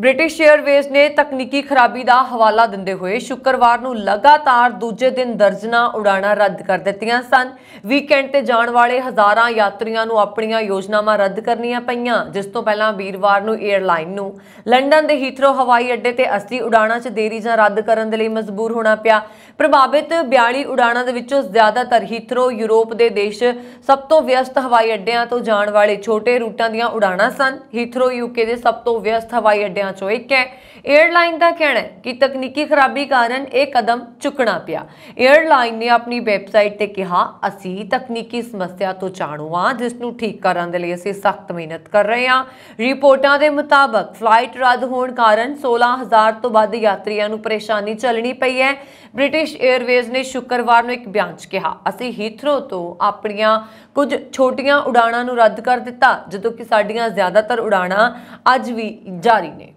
British Airways ਨੇ ਤਕਨੀਕੀ ਖਰਾਬੀ ਦਾ ਹਵਾਲਾ ਦਿੰਦੇ ਹੋਏ ਸ਼ੁੱਕਰਵਾਰ ਨੂੰ ਲਗਾਤਾਰ ਦੂਜੇ ਦਿਨ ਦਰਜਨਾ ਉਡਾਣਾ ਰੱਦ ਕਰ ਦਿੱਤੀਆਂ ਸਨ ਵੀਕਐਂਡ ਤੇ ਜਾਣ ਵਾਲੇ ਹਜ਼ਾਰਾਂ ਯਾਤਰੀਆਂ ਨੂੰ ਆਪਣੀਆਂ ਯੋਜਨਾਵਾਂ ਰੱਦ ਕਰਨੀਆਂ ਪਈਆਂ ਜਿਸ ਤੋਂ ਪਹਿਲਾਂ ਵੀਰਵਾਰ ਨੂੰ ਏਅਰਲਾਈਨ ਨੂੰ ਲੰਡਨ ਦੇ ਹੀਥਰੋ ਹਵਾਈ ਅੱਡੇ ਤੇ ਅਸਲੀ ਉਡਾਣਾਂ 'ਚ ਦੇਰੀ ਜਾਂ ਰੱਦ ਕਰਨ ਦੇ ਲਈ ਮਜਬੂਰ ਹੋਣਾ ਪਿਆ ਪ੍ਰਭਾਵਿਤ 42 ਉਡਾਣਾਂ ਦੇ ਵਿੱਚੋਂ ਜ਼ਿਆਦਾਤਰ ਹੀਥਰੋ ਯੂਰਪ ਦੇ ਦੇਸ਼ ਸਭ ਤੋਂ ਵਿਅਸਤ ਹਵਾਈ ਅੱਡਿਆਂ ਤੋਂ ਜਾਣ ਵਾਲੇ ਛੋਟੇ ਰੂਟਾਂ ਦੀਆਂ ਉਡਾਣਾਂ ਸਨ ਹੀਥਰੋ ਯੂਕੇ ਦੇ ਸਭ ਤੋਂ ਵਿਅਸਤ ਹਵਾਈ ਅੱਡਿਆਂ ਚੋਂ ਇੱਕ ਹੈ 에ਅਰਲਾਈਨ ਦਾ ਕਹਿਣਾ ਹੈ ਕਿ ਤਕਨੀਕੀ ਖਰਾਬੀ ਕਾਰਨ ਇਹ ਕਦਮ ਚੁੱਕਣਾ ਪਿਆ 에ਅਰਲਾਈਨ ਨੇ ਆਪਣੀ ਵੈਬਸਾਈਟ ਤੇ ਕਿਹਾ ਅਸੀਂ ਤਕਨੀਕੀ ਸਮੱਸਿਆ ਤੋਂ ਜਾਣੂ ਹਾਂ ਜਿਸ ਨੂੰ ਠੀਕ ਕਰਨ ਦੇ ਲਈ ਅਸੀਂ ਸਖਤ ਮਿਹਨਤ ਕਰ ਰਹੇ ਹਾਂ ਰਿਪੋਰਟਾਂ ਦੇ ਮੁਤਾਬਕ ਫਲਾਈਟ ਰੱਦ ਹੋਣ ਕਾਰਨ 16000 ਤੋਂ ਵੱਧ ਯਾਤਰੀਆਂ ਨੂੰ ਪਰੇਸ਼ਾਨੀ ਚੱਲਣੀ ਪਈ ਹੈ ਬ੍ਰਿਟਿਸ਼ ਬ੍ਰਿਟਿਸ਼ 에ਅਰਵੇਜ਼ ਨੇ ਸ਼ੁੱਕਰਵਾਰ ਨੂੰ ਇੱਕ ਬਿਆਨ 'ਚ ਕਿਹਾ ਅਸੀਂ ਹੀਥਰੋ ਤੋਂ ਆਪਣੀਆਂ ਕੁਝ ਛੋਟੀਆਂ ਉਡਾਣਾਂ ਨੂੰ ਰੱਦ ਕਰ ਦਿੱਤਾ ਜਦੋਂ ਕਿ ਸਾਡੀਆਂ ਜ਼ਿਆਦਾਤਰ ਉਡਾਣਾਂ ਅੱਜ ਵੀ ਜਾਰੀ ਨੇ